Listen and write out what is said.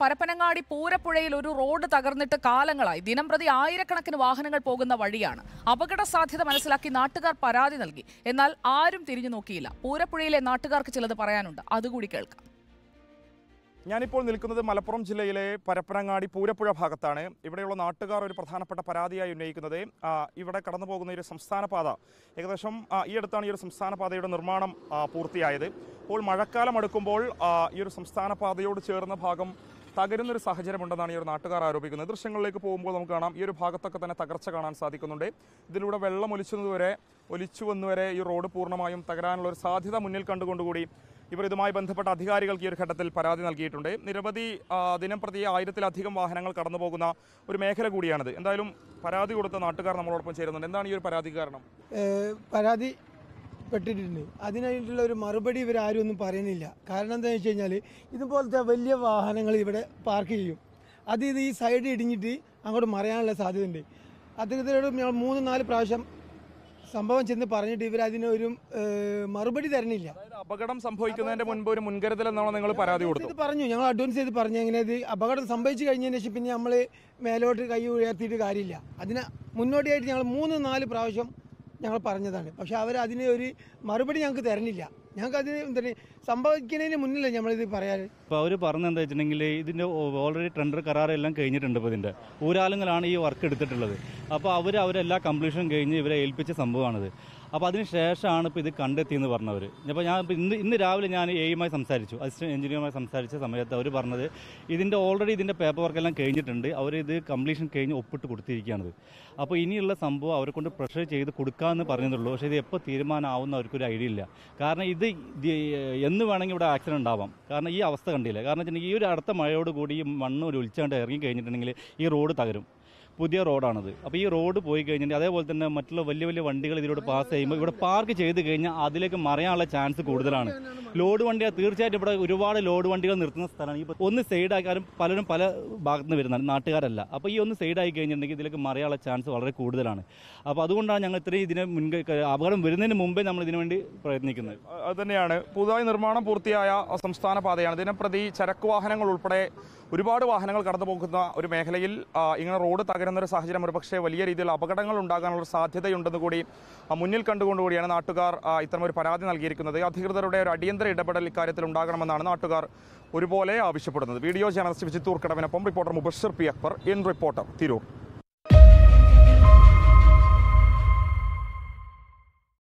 പരപ്പനങ്ങാടി പൂരപ്പുഴയിൽ ഒരു റോഡ് തകർന്നിട്ട് കാലങ്ങളായി ദിനം പ്രതി ആയിരക്കണക്കിന് വാഹനങ്ങൾ പോകുന്ന വഴിയാണ് അപകട സാധ്യത മനസ്സിലാക്കി നാട്ടുകാർ പരാതി നൽകി എന്നാൽ ആരും തിരിഞ്ഞു നോക്കിയില്ല പൂരപ്പുഴയിലെ നാട്ടുകാർക്ക് ചിലത് പറയാനുണ്ട് അതുകൂടി കേൾക്കാം ഞാനിപ്പോൾ നിൽക്കുന്നത് മലപ്പുറം ജില്ലയിലെ പരപ്പനങ്ങാടി പൂരപ്പുഴ ഭാഗത്താണ് ഇവിടെയുള്ള നാട്ടുകാർ ഒരു പ്രധാനപ്പെട്ട പരാതിയായി ഉന്നയിക്കുന്നത് ഇവിടെ കടന്നു പോകുന്ന ഒരു സംസ്ഥാന പാത ഏകദേശം ഈ അടുത്താണ് ഈ ഒരു സംസ്ഥാന പാതയുടെ നിർമ്മാണം പൂർത്തിയായത് അപ്പോൾ മഴക്കാലം അടുക്കുമ്പോൾ ഈ ഒരു സംസ്ഥാന പാതയോട് ചേർന്ന ഭാഗം തകരുന്ന ഒരു സാഹചര്യമുണ്ടെന്നാണ് ഈ ഒരു നാട്ടുകാർ ആരോപിക്കുന്നത് ദൃശ്യങ്ങളിലേക്ക് പോകുമ്പോൾ നമുക്ക് കാണാം ഈ ഒരു ഭാഗത്തൊക്കെ തന്നെ തകർച്ച കാണാൻ സാധിക്കുന്നുണ്ട് ഇതിലൂടെ വെള്ളം ഒലിച്ചതുവരെ ഒലിച്ചു വന്നുവരെ ഈ റോഡ് പൂർണ്ണമായും തകരാനുള്ള ഒരു സാധ്യത മുന്നിൽ കണ്ടുകൊണ്ടുകൂടി ഇവർ ഇതുമായി ബന്ധപ്പെട്ട അധികാരികൾക്ക് ഈ ഒരു ഘട്ടത്തിൽ പരാതി നൽകിയിട്ടുണ്ട് നിരവധി ദിനം പ്രതി ആയിരത്തിലധികം വാഹനങ്ങൾ കടന്നു പോകുന്ന ഒരു മേഖല കൂടിയാണിത് എന്തായാലും പരാതി കൊടുത്ത നാട്ടുകാർ നമ്മളോടൊപ്പം ചേരുന്നുണ്ട് എന്താണ് ഈ ഒരു പരാതി കാരണം പരാതി പെട്ടിട്ടുണ്ട് അതിനായിട്ടുള്ള ഒരു മറുപടി ഇവരാരും ഒന്നും പറയുന്നില്ല കാരണം എന്താണെന്ന് വെച്ച് കഴിഞ്ഞാൽ ഇതുപോലത്തെ വലിയ വാഹനങ്ങൾ ഇവിടെ പാർക്ക് ചെയ്യും അത് ഇത് ഈ സൈഡ് ഇടിഞ്ഞിട്ട് അങ്ങോട്ട് മറിയാനുള്ള സാധ്യതയുണ്ട് അദ്ദേഹത്തിനോട് ഞങ്ങൾ മൂന്ന് നാല് പ്രാവശ്യം സംഭവം ചെന്ന് പറഞ്ഞിട്ട് ഇവർ അതിനൊരു മറുപടി തരണില്ല അപകടം സംഭവിക്കുന്നതിന്റെ മുൻപ് ഒരു മുൻകരുതൽ എന്നാണ് നിങ്ങൾ പരാതി കൊടുത്തത് പറഞ്ഞു ഞങ്ങൾ അഡ്വാൻസ് ചെയ്ത് പറഞ്ഞു അങ്ങനെ അപകടം സംഭവിച്ചു കഴിഞ്ഞതിന് ശേഷം പിന്നെ നമ്മൾ മേലോട്ട് കൈ ഉയർത്തിയിട്ട് കാര്യമില്ല അതിന് മുന്നോടിയായിട്ട് ഞങ്ങൾ മൂന്ന് നാല് പ്രാവശ്യം ഞങ്ങൾ പറഞ്ഞതാണ് പക്ഷേ അവർ അതിന് ഒരു മറുപടി ഞങ്ങൾക്ക് തരണില്ല ഞങ്ങൾക്കത് എന്താ സംഭവിക്കുന്നതിന് മുന്നില്ല നമ്മളിത് പറയാൻ അവര് അവർ പറഞ്ഞെന്താ വെച്ചിട്ടുണ്ടെങ്കിൽ ഇതിന്റെ ഓൾറെഡി ടെൻഡർ കരാറെല്ലാം കഴിഞ്ഞിട്ടുണ്ട് ഇപ്പൊ ഇതിന്റെ ഊരാളുങ്ങളാണ് ഈ വർക്ക് എടുത്തിട്ടുള്ളത് അപ്പോൾ അവർ അവരെല്ലാ കംപ്ലീഷൻ കഴിഞ്ഞ് ഇവരെ ഏൽപ്പിച്ച സംഭവമാണിത് അപ്പോൾ അതിന് ശേഷമാണ് ഇപ്പൊ ഇത് കണ്ടെത്തിയെന്ന് പറഞ്ഞവർ അപ്പൊ ഞാൻ ഇന്ന് ഇന്ന് രാവിലെ ഞാൻ എയുമായി സംസാരിച്ചു അസിസ്റ്റന്റ് എഞ്ചിനീയറുമായി സംസാരിച്ച സമയത്ത് അവർ പറഞ്ഞത് ഇതിന്റെ ഓൾറെഡി ഇതിന്റെ പേപ്പർ വർക്കെല്ലാം കഴിഞ്ഞിട്ടുണ്ട് അവർ ഇത് കംപ്ലീഷൻ കഴിഞ്ഞ് ഒപ്പിട്ട് കൊടുത്തിരിക്കുകയാണത് അപ്പോൾ ഇനിയുള്ള സംഭവം അവരെ കൊണ്ട് പ്രഷർ ചെയ്ത് കൊടുക്കാമെന്ന് പറഞ്ഞതുള്ളൂ പക്ഷേ ഇത് എപ്പോൾ തീരുമാനമാവുന്ന അവർക്കൊരു ഐഡിയ ഇല്ല കാരണം ഇത് ഇത് എന്ന് വേണമെങ്കിൽ ഇവിടെ ആക്സിഡൻറ്റ് ഉണ്ടാവാം കാരണം ഈ അവസ്ഥ കണ്ടില്ല കാരണം വെച്ചിട്ടുണ്ടെങ്കിൽ ഈ ഒരു അടുത്ത മഴയോട് കൂടി ഈ മണ്ണ് ഒരു ഉൽച്ചാണ്ട് ഇറങ്ങി കഴിഞ്ഞിട്ടുണ്ടെങ്കിൽ ഈ റോഡ് തകരും പുതിയ റോഡാണത് അപ്പോൾ ഈ റോഡ് പോയി കഴിഞ്ഞാൽ അതേപോലെ തന്നെ മറ്റുള്ള വലിയ വലിയ വണ്ടികൾ ഇതിലൂടെ പാസ് ചെയ്യുമ്പോൾ ഇവിടെ പാർക്ക് ചെയ്ത് കഴിഞ്ഞാൽ അതിലേക്ക് മറയാനുള്ള ചാൻസ് കൂടുതലാണ് ലോഡ് വണ്ടിയാണ് തീർച്ചയായിട്ടും ഇവിടെ ഒരുപാട് ലോഡ് വണ്ടികൾ നിർത്തുന്ന സ്ഥലമാണ് ഇപ്പോൾ ഒന്ന് സൈഡാക്കാരും പലരും പല ഭാഗത്തു നിന്ന് വരുന്നതാണ് നാട്ടുകാരല്ല അപ്പോൾ ഈ ഒന്ന് സൈഡായി കഴിഞ്ഞിട്ടുണ്ടെങ്കിൽ ഇതിലേക്ക് മറയാനുള്ള ചാൻസ് വളരെ കൂടുതലാണ് അപ്പോൾ അതുകൊണ്ടാണ് ഞങ്ങൾ ഇത്രയും ഇതിനെ മുൻ അപകടം വരുന്നതിന് മുമ്പേ നമ്മൾ ഇതിനു വേണ്ടി പ്രയത്നിക്കുന്നത് അത് തന്നെയാണ് പുതുതായി നിർമ്മാണം പൂർത്തിയായ സംസ്ഥാന പാതയാണ് ദിനപ്രതി ചരക്ക് വാഹനങ്ങൾ ഉൾപ്പെടെ ഒരുപാട് വാഹനങ്ങൾ കടന്നു പോകുന്ന ഒരു മേഖലയിൽ ഇങ്ങനെ റോഡ് തകരുന്ന കിടന്നൊരു സാഹചര്യം ഒരുപക്ഷെ വലിയ രീതിയിൽ അപകടങ്ങൾ ഉണ്ടാകാനുള്ള സാധ്യതയുണ്ടെന്ന് കൂടി മുന്നിൽ കണ്ടുകൊണ്ടുകൂടിയാണ് നാട്ടുകാർ ഇത്തരമൊരു പരാതി നൽകിയിരിക്കുന്നത് അധികൃതരുടെ ഒരു അടിയന്തര ഇടപെടൽ ഇക്കാര്യത്തിൽ ഉണ്ടാകണമെന്നാണ് നാട്ടുകാർ ഒരുപോലെ ആവശ്യപ്പെടുന്നത് വീഡിയോ ജേർണലിസ്റ്റ് വിജിത്തൂർ കടവിനൊപ്പം reporter Mubashar P Akbar in reporter Tirur